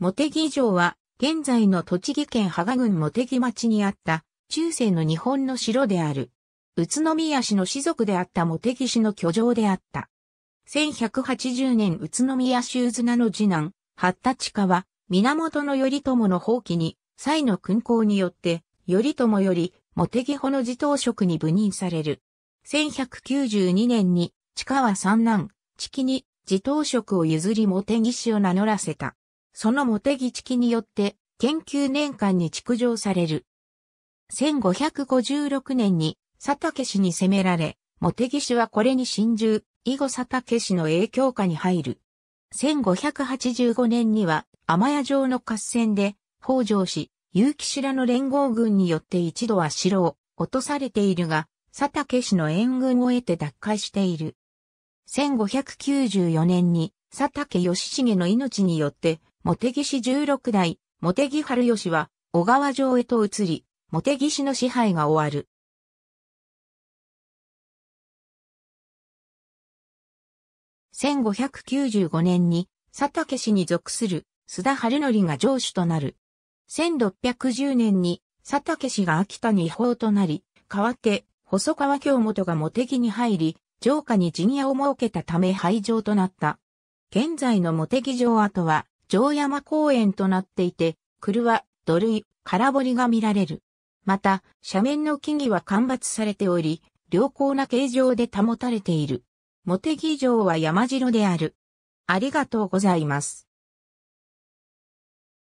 茂木城は、現在の栃木県芳賀郡茂木町にあった、中世の日本の城である。宇都宮市の士族であった茂木氏の居城であった。1180年宇都宮州綱の次男、八田地下は、源頼朝の放棄に、蔡の勲功によって、頼朝より、茂木穂の地頭職に部任される。1192年に、地下は三男、地木に、地頭職を譲り茂木氏を名乗らせた。その茂木地機によって研究年間に築城される。1556年に佐竹氏に攻められ、茂木氏はこれに侵入、以後佐竹氏の影響下に入る。1585年には天谷城の合戦で北条氏、結城氏らの連合軍によって一度は城を落とされているが、佐竹氏の援軍を得て奪回している。1594年に佐竹義重の命によって茂木氏16代、茂木春吉は、小川城へと移り、茂木氏の支配が終わる。1595年に、佐竹氏に属する、須田春則が城主となる。1610年に、佐竹氏が秋田に違法となり、代わって、細川京本が茂木に入り、城下に陣屋を設けたため廃城となった。現在の茂木城跡は、城山公園となっていて、車、土塁、空堀が見られる。また、斜面の木々は間伐されており、良好な形状で保たれている。茂木城は山城である。ありがとうございます。